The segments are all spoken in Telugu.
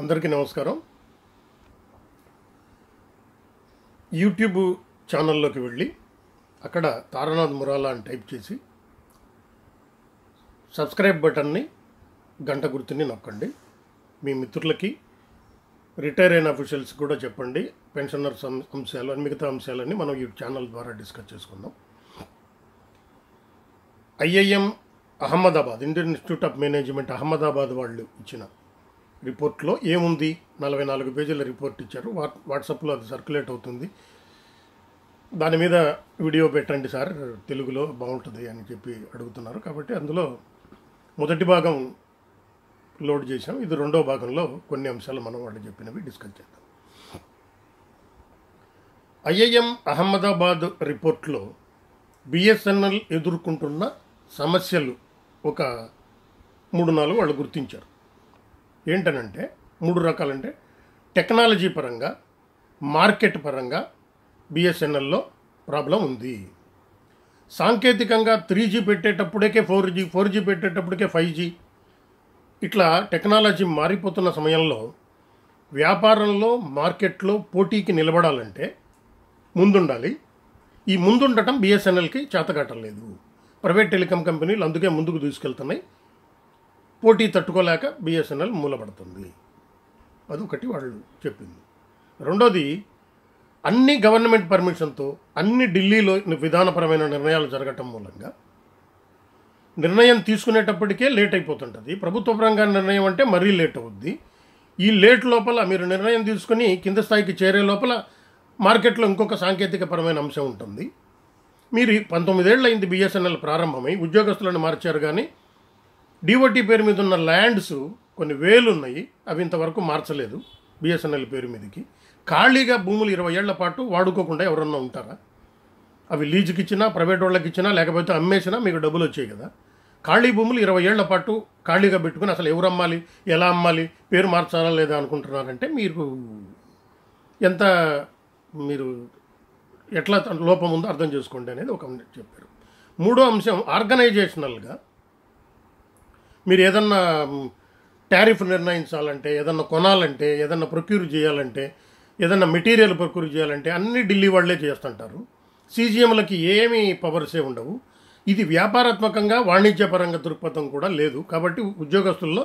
అందరికీ నమస్కారం యూట్యూబ్ ఛానల్లోకి వెళ్ళి అక్కడ తారానాథ్ మురాలా అని టైప్ చేసి సబ్స్క్రైబ్ బటన్ని గంట గుర్తుని నొక్కండి మీ మిత్రులకి రిటైర్ అయిన అఫీషియల్స్ కూడా చెప్పండి పెన్షనర్స్ అంశాలు మిగతా అంశాలన్నీ మనం ఈ ఛానల్ ద్వారా డిస్కస్ చేసుకుందాం IIM Ahmedabad Indian Institute of Management Ahmedabad వాళ్ళు ఇచ్చిన రిపోర్ట్లో ఏముంది నలభై నాలుగు పేజీల రిపోర్ట్ ఇచ్చారు వాట్ వాట్సాప్లో అది సర్క్యులేట్ అవుతుంది దాని మీద వీడియో పెట్టండి సార్ తెలుగులో బాగుంటుంది అని చెప్పి అడుగుతున్నారు కాబట్టి అందులో మొదటి భాగం లోడ్ చేసాం ఇది రెండో భాగంలో కొన్ని అంశాలు మనం వాళ్ళు చెప్పినవి డిస్కస్ చేద్దాం ఐఐఎం అహ్మదాబాద్ రిపోర్ట్లో బిఎస్ఎన్ఎల్ ఎదుర్కొంటున్న సమస్యలు ఒక మూడు నాలుగు వాళ్ళు గుర్తించారు ఏంటనంటే మూడు రకాలంటే టెక్నాలజీ పరంగా మార్కెట్ పరంగా బిఎస్ఎన్ఎల్లో ప్రాబ్లం ఉంది సాంకేతికంగా త్రీ జీ పెట్టేటప్పుడే ఫోర్ జీ ఫోర్ జీ పెట్టేటప్పటికే ఫైవ్ జీ ఇట్లా టెక్నాలజీ మారిపోతున్న సమయంలో వ్యాపారంలో మార్కెట్లో పోటీకి నిలబడాలంటే ముందుండాలి ఈ ముందుండటం బిఎస్ఎన్ఎల్కి చేతగాటం లేదు ప్రైవేట్ టెలికాం కంపెనీలు అందుకే ముందుకు తీసుకెళ్తున్నాయి పోటీ తట్టుకోలేక బిఎస్ఎన్ఎల్ మూలపడుతుంది అదొకటి వాళ్ళు చెప్పింది రెండోది అన్ని గవర్నమెంట్ పర్మిషన్తో అన్ని ఢిల్లీలో విధానపరమైన నిర్ణయాలు జరగటం మూలంగా నిర్ణయం తీసుకునేటప్పటికే లేట్ అయిపోతుంటుంది ప్రభుత్వ పరంగా నిర్ణయం అంటే మరీ లేట్ అవుద్ది ఈ లేట్ లోపల మీరు నిర్ణయం తీసుకుని కింద స్థాయికి చేరే లోపల మార్కెట్లో ఇంకొక సాంకేతిక పరమైన అంశం ఉంటుంది మీరు పంతొమ్మిదేళ్ళు అయింది బిఎస్ఎన్ఎల్ ప్రారంభమై ఉద్యోగస్తులను మార్చారు కానీ డిఓటీ పేరు మీద ఉన్న ల్యాండ్స్ కొన్ని వేలు ఉన్నాయి అవి ఇంతవరకు మార్చలేదు బిఎస్ఎన్ఎల్ పేరు మీదకి ఖాళీగా భూములు ఇరవై ఏళ్ల పాటు వాడుకోకుండా ఎవరన్నా ఉంటారా అవి లీజుకి ఇచ్చినా ప్రైవేట్ వాళ్ళకి ఇచ్చినా లేకపోతే అమ్మేసినా మీకు డబ్బులు వచ్చాయి కదా ఖాళీ భూములు ఇరవై ఏళ్ల పాటు ఖాళీగా పెట్టుకుని అసలు ఎవరు అమ్మాలి ఎలా అమ్మాలి పేరు మార్చాలా లేదా అనుకుంటున్నారంటే మీరు ఎంత మీరు ఎట్లా లోపం ఉందో అర్థం చేసుకోండి అనేది ఒక చెప్పారు మూడో అంశం ఆర్గనైజేషనల్గా మీరు ఏదన్నా టారిఫ్ నిర్ణయించాలంటే ఏదన్నా కొనాలంటే ఏదన్నా ప్రొక్యూర్ చేయాలంటే ఏదన్నా మెటీరియల్ ప్రొక్యూర్ చేయాలంటే అన్ని ఢిల్లీ వాళ్ళే చేస్తుంటారు సీజీఎంలకి ఏమీ పవర్సే ఉండవు ఇది వ్యాపారాత్మకంగా వాణిజ్యపరంగా దృక్పథం కూడా లేదు కాబట్టి ఉద్యోగస్తుల్లో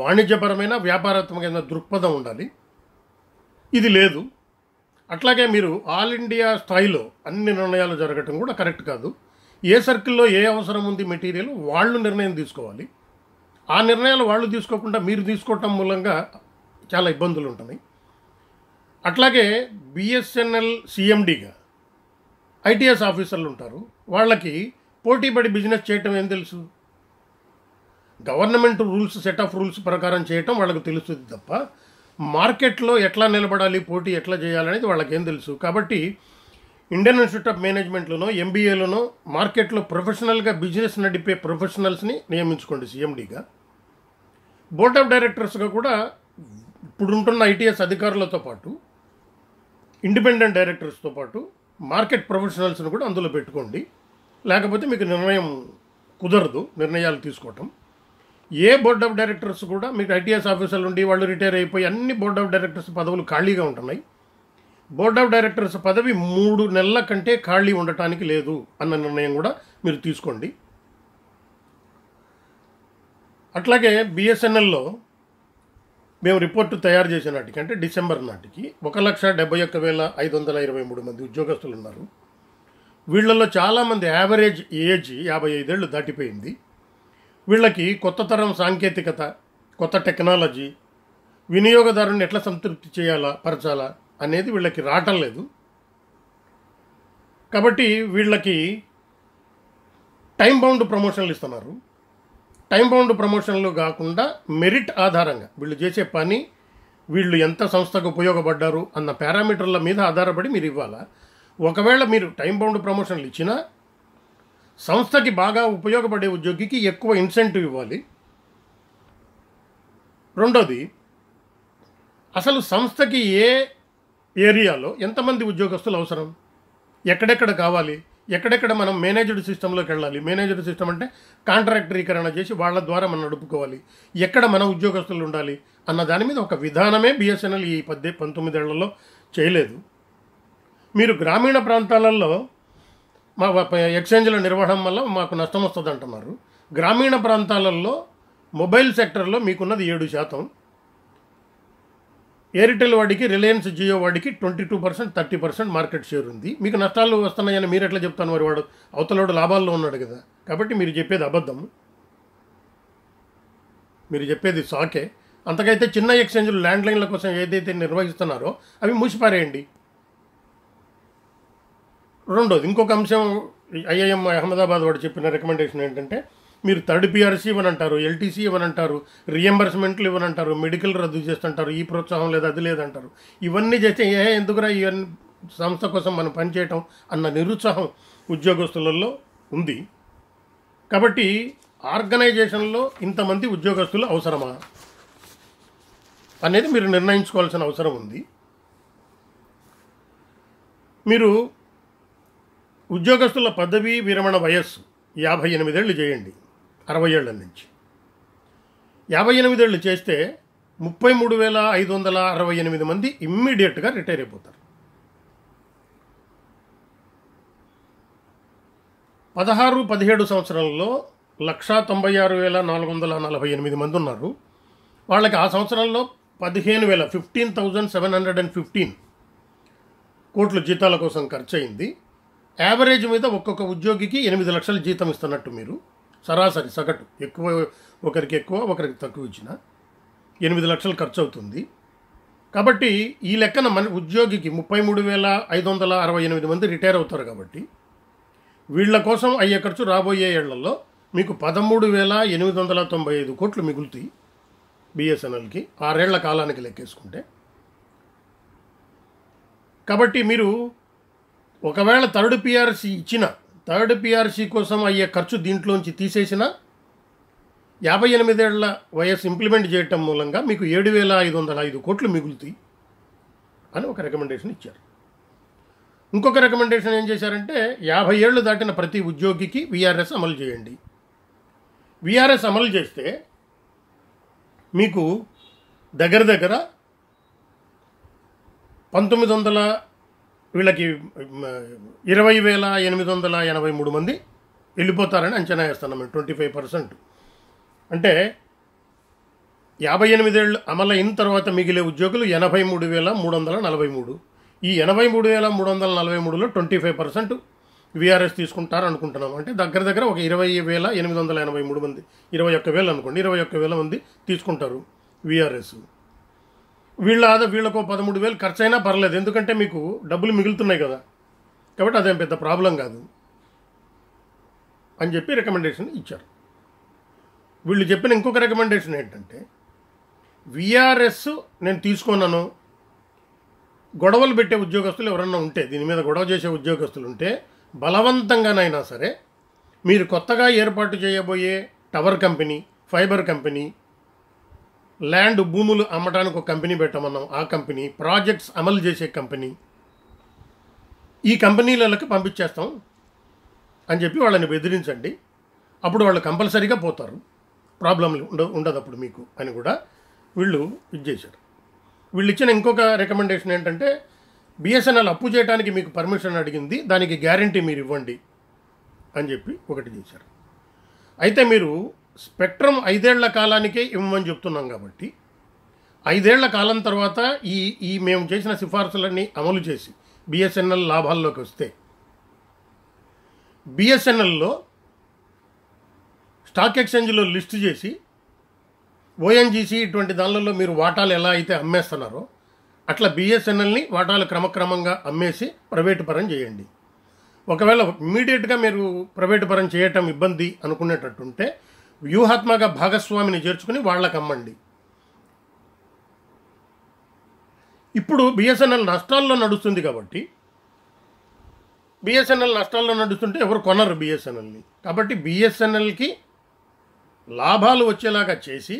వాణిజ్యపరమైన వ్యాపారాత్మకమైన దృక్పథం ఉండాలి ఇది లేదు అట్లాగే మీరు ఆల్ ఇండియా స్థాయిలో అన్ని నిర్ణయాలు జరగటం కూడా కరెక్ట్ కాదు ఏ సర్కిల్లో ఏ అవసరం ఉంది మెటీరియల్ వాళ్ళు నిర్ణయం తీసుకోవాలి ఆ నిర్ణయాలు వాళ్ళు తీసుకోకుండా మీరు తీసుకోవటం మూలంగా చాలా ఇబ్బందులు ఉంటున్నాయి అట్లాగే బిఎస్ఎన్ఎల్ సిఎండిగా ఐటీఎస్ ఆఫీసర్లు ఉంటారు వాళ్ళకి పోటీపడి బిజినెస్ చేయటం ఏం తెలుసు government rules set of rules ప్రకారం చేయటం వాళ్ళకు తెలుస్తుంది తప్ప మార్కెట్లో ఎట్లా నిలబడాలి పోటీ ఎట్లా చేయాలనేది వాళ్ళకేం తెలుసు కాబట్టి ఇండియన్ ఇన్స్టిట్యూట్ ఆఫ్ మేనేజ్మెంట్లోనో ఎంబీఏలోనో మార్కెట్లో ప్రొఫెషనల్గా బిజినెస్ నడిపే ప్రొఫెషనల్స్ని నియమించుకోండి సీఎండీగా బోర్డ్ ఆఫ్ డైరెక్టర్స్గా కూడా ఇప్పుడుంటున్న ఐటీఎస్ అధికారులతో పాటు ఇండిపెండెంట్ డైరెక్టర్స్తో పాటు మార్కెట్ ప్రొఫెషనల్స్ని కూడా అందులో పెట్టుకోండి లేకపోతే మీకు నిర్ణయం కుదరదు నిర్ణయాలు తీసుకోవటం ఏ బోర్డ్ ఆఫ్ డైరెక్టర్స్ కూడా మీకు ఐటీఎస్ ఆఫీసర్లు ఉండి వాళ్ళు రిటైర్ అయిపోయి అన్ని బోర్డ్ ఆఫ్ డైరెక్టర్స్ పదవులు ఖాళీగా ఉంటున్నాయి బోర్డ్ ఆఫ్ డైరెక్టర్స్ పదవి మూడు నెలల కంటే ఖాళీ ఉండటానికి లేదు అన్న నిర్ణయం కూడా మీరు తీసుకోండి అట్లాగే బిఎస్ఎన్ఎల్లో మేము రిపోర్టు తయారు చేసే నాటికి అంటే డిసెంబర్ నాటికి ఒక లక్ష డెబ్బై ఒక్క వేల ఐదు వందల ఇరవై మూడు మంది ఉద్యోగస్తులు ఉన్నారు వీళ్ళల్లో చాలామంది యావరేజ్ ఏజ్ యాభై ఐదేళ్ళు దాటిపోయింది వీళ్ళకి కొత్త తరం సాంకేతికత కొత్త టెక్నాలజీ వినియోగదారుని ఎట్లా సంతృప్తి చేయాలా పరచాలా అనేది వీళ్ళకి రావటం లేదు కాబట్టి వీళ్ళకి టైం బౌండ్ ప్రమోషన్లు ఇస్తున్నారు టైం బౌండ్ ప్రమోషన్లు కాకుండా మెరిట్ ఆధారంగా వీళ్ళు చేసే పని వీళ్ళు ఎంత సంస్థకు ఉపయోగపడ్డారు అన్న పారామీటర్ల మీద ఆధారపడి మీరు ఇవ్వాలా ఒకవేళ మీరు టైం బౌండ్ ప్రమోషన్లు ఇచ్చినా సంస్థకి బాగా ఉపయోగపడే ఉద్యోగికి ఎక్కువ ఇన్సెంటివ్ ఇవ్వాలి రెండోది అసలు సంస్థకి ఏ ఏరియాలో ఎంతమంది ఉద్యోగస్తులు అవసరం ఎక్కడెక్కడ కావాలి ఎక్కడెక్కడ మనం మేనేజ్డ్ సిస్టంలోకి వెళ్ళాలి మేనేజ్డ్ సిస్టమ్ అంటే కాంట్రాక్టరీకరణ చేసి వాళ్ళ ద్వారా మనం నడుపుకోవాలి ఎక్కడ మన ఉద్యోగస్తులు ఉండాలి అన్న దాని మీద ఒక విధానమే బిఎస్ఎన్ఎల్ ఈ పద్దె పంతొమ్మిదేళ్లలో చేయలేదు మీరు గ్రామీణ ప్రాంతాలలో మా ఎక్స్చేంజ్ల నిర్వహణ వల్ల మాకు నష్టం వస్తుంది అంటున్నారు గ్రామీణ ప్రాంతాలలో మొబైల్ సెక్టర్లో మీకున్నది ఏడు శాతం ఎయిర్టెల్ వాడికి రిలయన్స్ జియో వాడికి twenty two percent thirty percent market share ఉంది మీకు నష్టాలు వస్తున్నాయని మీరు ఎట్లా చెప్తాను మరి వాడు అవతలవాడు లాభాల్లో ఉన్నాడు కదా కాబట్టి మీరు చెప్పేది అబద్ధం మీరు చెప్పేది సాకే అంతకైతే చిన్న ఎక్స్చేంజ్లు ల్యాండ్లైన్ల కోసం ఏదైతే నిర్వహిస్తున్నారో అవి మూసిపారేయండి రెండోది ఇంకొక అంశం ఐఐఎం అహ్మదాబాద్ వాడు చెప్పిన రికమెండేషన్ ఏంటంటే మీరు థర్డ్ పిఆర్సీ అంటారు ఎల్టీసీ అంటారు రియంబర్స్మెంట్లు అంటారు మెడికల్ రద్దు చేస్తుంటారు ఈ ప్రోత్సాహం లేదు అది లేదంటారు ఇవన్నీ చేస్తే ఏ ఎందుకురా ఇవన్నీ సంస్థ కోసం మనం పనిచేయటం అన్న నిరుత్సాహం ఉద్యోగస్తులలో ఉంది కాబట్టి ఆర్గనైజేషన్లో ఇంతమంది ఉద్యోగస్తులు అవసరమా అనేది మీరు నిర్ణయించుకోవాల్సిన అవసరం ఉంది మీరు ఉద్యోగస్తుల పదవీ విరమణ వయస్సు యాభై ఎనిమిదేళ్ళు చేయండి అరవై ఏళ్ళ నుంచి యాభై ఎనిమిదేళ్ళు చేస్తే ముప్పై మూడు వేల ఐదు వందల అరవై ఎనిమిది మంది ఇమ్మీడియట్గా రిటైర్ అయిపోతారు పదహారు పదిహేడు సంవత్సరాలలో లక్షా తొంభై ఆరు వేల నాలుగు వందల నలభై ఎనిమిది మంది ఉన్నారు వాళ్ళకి ఆ సంవత్సరంలో పదిహేను వేల fifteen thousand seven hundred and fifteen కోట్ల జీతాల కోసం ఖర్చు అయింది యావరేజ్ మీద ఒక్కొక్క ఉద్యోగికి ఎనిమిది లక్షల జీతం ఇస్తున్నట్టు మీరు సరాసరి సగటు ఎక్కువ ఒకరికి ఎక్కువ ఒకరికి తక్కువ ఇచ్చిన ఎనిమిది లక్షలు ఖర్చు అవుతుంది కాబట్టి ఈ లెక్కన మన ఉద్యోగికి ముప్పై మూడు వేల ఐదు వందల అరవై ఎనిమిది మంది రిటైర్ అవుతారు కాబట్టి వీళ్ళ కోసం అయ్యే ఖర్చు రాబోయే ఏళ్లలో మీకు పదమూడు వేల ఎనిమిది వందల తొంభై ఐదు కోట్లు మిగులుతాయి బిఎస్ఎన్ఎల్కి ఆరేళ్ల కాలానికి లెక్కేసుకుంటే కాబట్టి మీరు ఒకవేళ థర్డ్ పిఆర్సి ఇచ్చిన థర్డ్ పీఆర్సీ కోసం అయ్యే ఖర్చు దీంట్లోంచి తీసేసిన యాభై ఎనిమిదేళ్ల వయస్సు ఇంప్లిమెంట్ చేయటం మూలంగా మీకు ఏడు వేల ఐదు వందల ఐదు కోట్లు మిగులుతాయి అని ఒక రికమెండేషన్ ఇచ్చారు ఇంకొక రికమెండేషన్ ఏం చేశారంటే యాభై ఏళ్ళు దాటిన ప్రతి ఉద్యోగికి విఆర్ఎస్ అమలు చేయండి విఆర్ఎస్ అమలు చేస్తే మీకు దగ్గర దగ్గర పంతొమ్మిది వందల వీళ్ళకి ఇరవై వేల ఎనిమిది వందల ఎనభై మూడు మంది వెళ్ళిపోతారని అంచనా వేస్తున్నాం మేము ట్వంటీ ఫైవ్ పర్సెంట్ అంటే యాభై ఎనిమిదేళ్ళు అమలైన తర్వాత మిగిలే ఉద్యోగులు ఎనభై మూడు వేల మూడు వందల నలభై మూడు ఈ ఎనభై మూడు వేల మూడు వందల నలభై మూడులో ట్వంటీ ఫైవ్ పర్సెంట్ విఆర్ఎస్ తీసుకుంటారు అనుకుంటున్నాం అంటే దగ్గర దగ్గర ఒక ఇరవై వేల ఎనిమిది వందల ఎనభై మూడు మంది ఇరవై ఒక్క వేలు అనుకోండి ఇరవై ఒక్క వేల మంది తీసుకుంటారు విఆర్ఎస్ వీళ్ళ ఆదా వీళ్ళకు పదమూడు వేలు ఖర్చు అయినా పర్లేదు ఎందుకంటే మీకు డబ్బులు మిగులుతున్నాయి కదా కాబట్టి అదేం పెద్ద ప్రాబ్లం కాదు అని చెప్పి రికమెండేషన్ ఇచ్చారు వీళ్ళు చెప్పిన ఇంకొక రికమెండేషన్ ఏంటంటే విఆర్ఎస్ నేను తీసుకున్నాను గొడవలు పెట్టే ఉద్యోగస్తులు ఎవరన్నా ఉంటే దీని మీద గొడవ చేసే ఉద్యోగస్తులు ఉంటే బలవంతంగానైనా సరే మీరు కొత్తగా ఏర్పాటు చేయబోయే tower company fibre company land భూములు అమ్మడానికి ఒక కంపెనీ పెట్టమన్నాం ఆ కంపెనీ ప్రాజెక్ట్స్ అమలు చేసే కంపెనీ ఈ కంపెనీలకు పంపించేస్తాం అని చెప్పి వాళ్ళని బెదిరించండి అప్పుడు వాళ్ళు కంపల్సరీగా పోతారు ప్రాబ్లంలు ఉండ ఉండదు అప్పుడు మీకు అని కూడా వీళ్ళు ఇది చేశారు వీళ్ళు ఇచ్చిన ఇంకొక రికమెండేషన్ ఏంటంటే బిఎస్ఎన్ఎల్ అప్పు చేయడానికి మీకు పర్మిషన్ అడిగింది దానికి గ్యారంటీ మీరు ఇవ్వండి అని చెప్పి ఒకటి చేశారు అయితే మీరు స్పెక్ట్రమ్ ఐదేళ్ల కాలానికే ఇవ్వమని చెప్తున్నాం కాబట్టి ఐదేళ్ల కాలం తర్వాత ఈ ఈ మేము చేసిన సిఫార్సులన్నీ అమలు చేసి బిఎస్ఎన్ఎల్ లాభాల్లోకి వస్తే బిఎస్ఎన్ఎల్లో స్టాక్ ఎక్స్చేంజ్లో లిస్ట్ చేసి ఓఎన్జీసీ ఇటువంటి దానిలలో మీరు వాటాలు ఎలా అయితే అమ్మేస్తున్నారో అట్లా బిఎస్ఎన్ఎల్ని వాటాలు క్రమక్రమంగా అమ్మేసి ప్రైవేటు పరం చేయండి ఒకవేళ ఇమీడియట్గా మీరు ప్రైవేటు పరం చేయటం ఇబ్బంది అనుకునేటట్టుంటే వ్యూహాత్మక భాగస్వామిని చేర్చుకుని వాళ్ళకి అమ్మండి ఇప్పుడు బిఎస్ఎన్ఎల్ నష్టాల్లో నడుస్తుంది కాబట్టి బిఎస్ఎన్ఎల్ నష్టాల్లో నడుస్తుంటే ఎవరు కొనరు బిఎస్ఎన్ఎల్ని కాబట్టి బిఎస్ఎన్ఎల్కి లాభాలు వచ్చేలాగా చేసి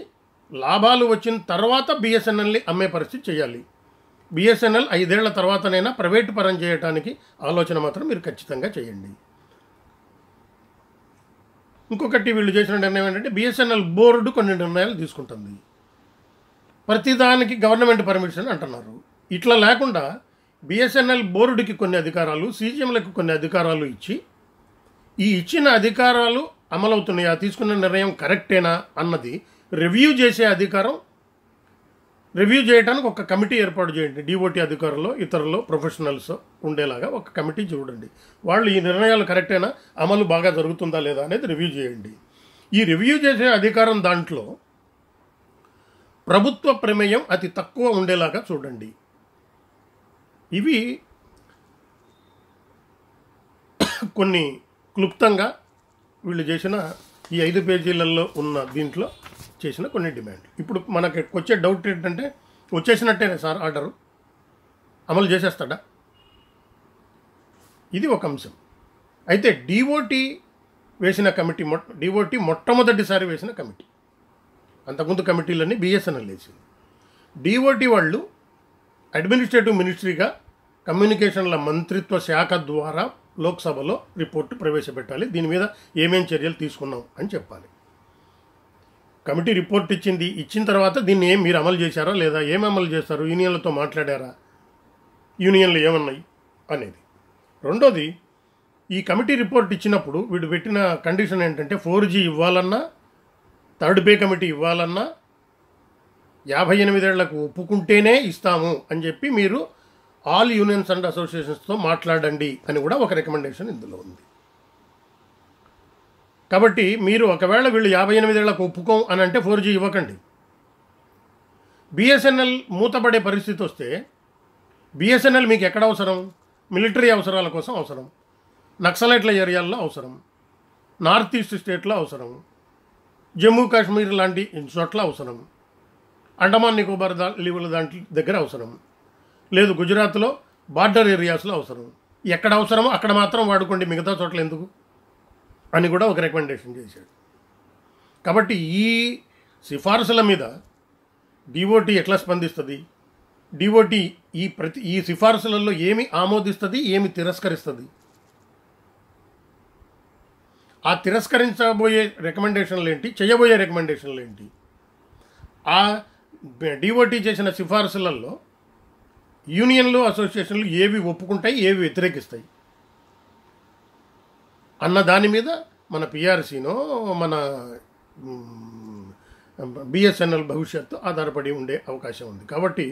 లాభాలు వచ్చిన తర్వాత బిఎస్ఎన్ఎల్ని అమ్మే పరిస్థితి చేయాలి బిఎస్ఎన్ఎల్ ఐదేళ్ల తర్వాతనైనా ప్రైవేటు పరం చేయడానికి ఆలోచన మాత్రం మీరు ఖచ్చితంగా చేయండి ఇంకొకటి వీళ్ళు చేసిన నిర్ణయం ఏంటంటే బిఎస్ఎన్ఎల్ బోర్డు కొన్ని నిర్ణయాలు తీసుకుంటుంది ప్రతిదానికి గవర్నమెంట్ పర్మిషన్ అంటున్నారు ఇట్లా లేకుండా బిఎస్ఎన్ఎల్ బోర్డుకి కొన్ని అధికారాలు సీజీఎంలకు కొన్ని అధికారాలు ఇచ్చి ఈ ఇచ్చిన అధికారాలు అమలవుతున్నాయా తీసుకున్న నిర్ణయం కరెక్టేనా అన్నది రివ్యూ చేసే అధికారం రివ్యూ చేయడానికి ఒక కమిటీ ఏర్పాటు చేయండి డిఓటీ అధికారులు ఇతరులు ప్రొఫెషనల్స్ ఉండేలాగా ఒక కమిటీ చూడండి వాళ్ళు ఈ నిర్ణయాలు అయినా అమలు బాగా జరుగుతుందా లేదా అనేది రివ్యూ చేయండి ఈ రివ్యూ చేసే అధికారం దాంట్లో ప్రభుత్వ ప్రమేయం అతి తక్కువ ఉండేలాగా చూడండి ఇవి కొన్ని క్లుప్తంగా వీళ్ళు చేసిన ఈ ఐదు పేజీలలో ఉన్న దీంట్లో చేసిన కొన్ని డిమాండ్ ఇప్పుడు మనకి వచ్చే డౌట్ ఏంటంటే వచ్చేసినట్టేనే సార్ ఆర్డరు అమలు చేసేస్తాడా ఇది ఒక అంశం అయితే డిఓటి వేసిన కమిటీ మొ డిఓటి మొట్టమొదటిసారి వేసిన కమిటీ అంతకుముందు కమిటీలన్నీ బిఎస్ఎన్ఎల్ వేసింది డిఓటి వాళ్ళు అడ్మినిస్ట్రేటివ్ మినిస్ట్రీగా కమ్యూనికేషన్ల మంత్రిత్వ శాఖ ద్వారా లోక్సభలో రిపోర్టు ప్రవేశపెట్టాలి దీని మీద ఏమేం చర్యలు తీసుకున్నాం అని చెప్పాలి కమిటీ రిపోర్ట్ ఇచ్చింది ఇచ్చిన తర్వాత దీన్ని ఏం మీరు అమలు చేశారా లేదా ఏం అమలు చేస్తారు యూనియన్లతో మాట్లాడారా యూనియన్లు ఏమన్నాయి అనేది రెండోది ఈ కమిటీ రిపోర్ట్ ఇచ్చినప్పుడు వీడు పెట్టిన కండిషన్ ఏంటంటే ఫోర్ జీ ఇవ్వాలన్నా థర్డ్ పే కమిటీ ఇవ్వాలన్నా యాభై ఎనిమిదేళ్లకు ఒప్పుకుంటేనే ఇస్తాము అని చెప్పి మీరు ఆల్ యూనియన్స్ అండ్ అసోసియేషన్స్తో మాట్లాడండి అని కూడా ఒక రికమెండేషన్ ఇందులో ఉంది కాబట్టి మీరు ఒకవేళ వీళ్ళు యాభై ఎనిమిదేళ్లకు ఒప్పుకోం అని అంటే ఫోర్ జీ ఇవ్వకండి బిఎస్ఎన్ఎల్ మూతపడే పరిస్థితి వస్తే బిఎస్ఎన్ఎల్ మీకు ఎక్కడ అవసరం మిలిటరీ అవసరాల కోసం అవసరం నక్సలైట్ల ఏరియాల్లో అవసరం నార్త్ ఈస్ట్ స్టేట్లో అవసరం జమ్మూ కాశ్మీర్ లాంటి చోట్ల అవసరం అండమాన్ నికోబార్ దా లీవుల దాంట్లో దగ్గర అవసరం లేదు గుజరాత్లో బార్డర్ ఏరియాస్లో అవసరం ఎక్కడ అవసరమో అక్కడ మాత్రం వాడుకోండి మిగతా చోట్ల ఎందుకు అని కూడా ఒక రికమెండేషన్ చేశాడు కాబట్టి ఈ సిఫార్సుల మీద డిఓటి ఎట్లా స్పందిస్తుంది డిఓటి ఈ ప్రతి ఈ సిఫార్సులలో ఏమి ఆమోదిస్తుంది ఏమి తిరస్కరిస్తుంది ఆ తిరస్కరించబోయే రికమెండేషన్లు ఏంటి చేయబోయే రికమెండేషన్లు ఏంటి ఆ డిఓటి చేసిన సిఫార్సులలో యూనియన్లు అసోసియేషన్లు ఏవి ఒప్పుకుంటాయి ఏవి వ్యతిరేకిస్తాయి అన్న దాని మీద మన పిఆర్సీనో మన బిఎస్ఎన్ఎల్ భవిష్యత్తు ఆధారపడి ఉండే అవకాశం ఉంది కాబట్టి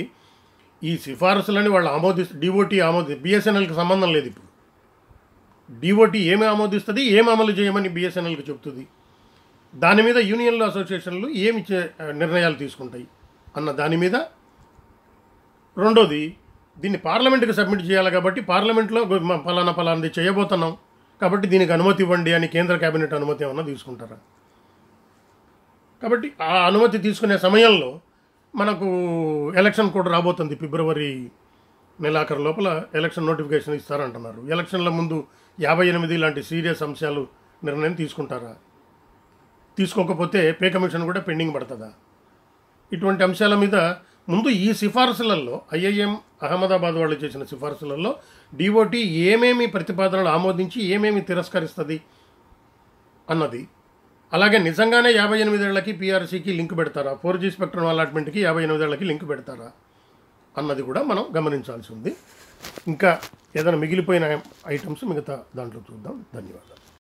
ఈ సిఫారసులని వాళ్ళు ఆమోదిస్తూ డిఓటి ఆమోది బిఎస్ఎన్ఎల్కి సంబంధం లేదు ఇప్పుడు డిఓటి ఏమి ఆమోదిస్తుంది ఏం అమలు చేయమని బిఎస్ఎన్ఎల్కి చెప్తుంది దాని మీద యూనియన్లు అసోసియేషన్లు ఏమి నిర్ణయాలు తీసుకుంటాయి అన్న దాని మీద రెండోది దీన్ని పార్లమెంట్కి సబ్మిట్ చేయాలి కాబట్టి పార్లమెంట్లో పలానా పలానాది చేయబోతున్నాం కాబట్టి దీనికి అనుమతి ఇవ్వండి అని కేంద్ర కేబినెట్ అనుమతి ఏమన్నా తీసుకుంటారా కాబట్టి ఆ అనుమతి తీసుకునే సమయంలో మనకు ఎలక్షన్ కూడా రాబోతుంది ఫిబ్రవరి నెలాఖరు లోపల ఎలక్షన్ నోటిఫికేషన్ ఇస్తారంటున్నారు ఎలక్షన్ల ముందు యాభై ఎనిమిది లాంటి సీరియస్ అంశాలు నిర్ణయం తీసుకుంటారా తీసుకోకపోతే పే కమిషన్ కూడా పెండింగ్ పడుతుందా ఇటువంటి అంశాల మీద ముందు ఈ సిఫార్సులలో ఐఐఎం అహ్మదాబాద్ వాళ్ళు చేసిన సిఫార్సులలో డిఓటి ఏమేమి ప్రతిపాదనలు ఆమోదించి ఏమేమి తిరస్కరిస్తుంది అన్నది అలాగే నిజంగానే యాభై ఎనిమిదేళ్లకి పిఆర్సీకి లింక్ పెడతారా ఫోర్ జీ స్పెక్ట్రమ్ అలాట్మెంట్కి యాభై ఎనిమిదేళ్లకి లింక్ పెడతారా అన్నది కూడా మనం గమనించాల్సి ఉంది ఇంకా ఏదైనా మిగిలిపోయిన ఐటమ్స్ మిగతా దాంట్లో చూద్దాం ధన్యవాదాలు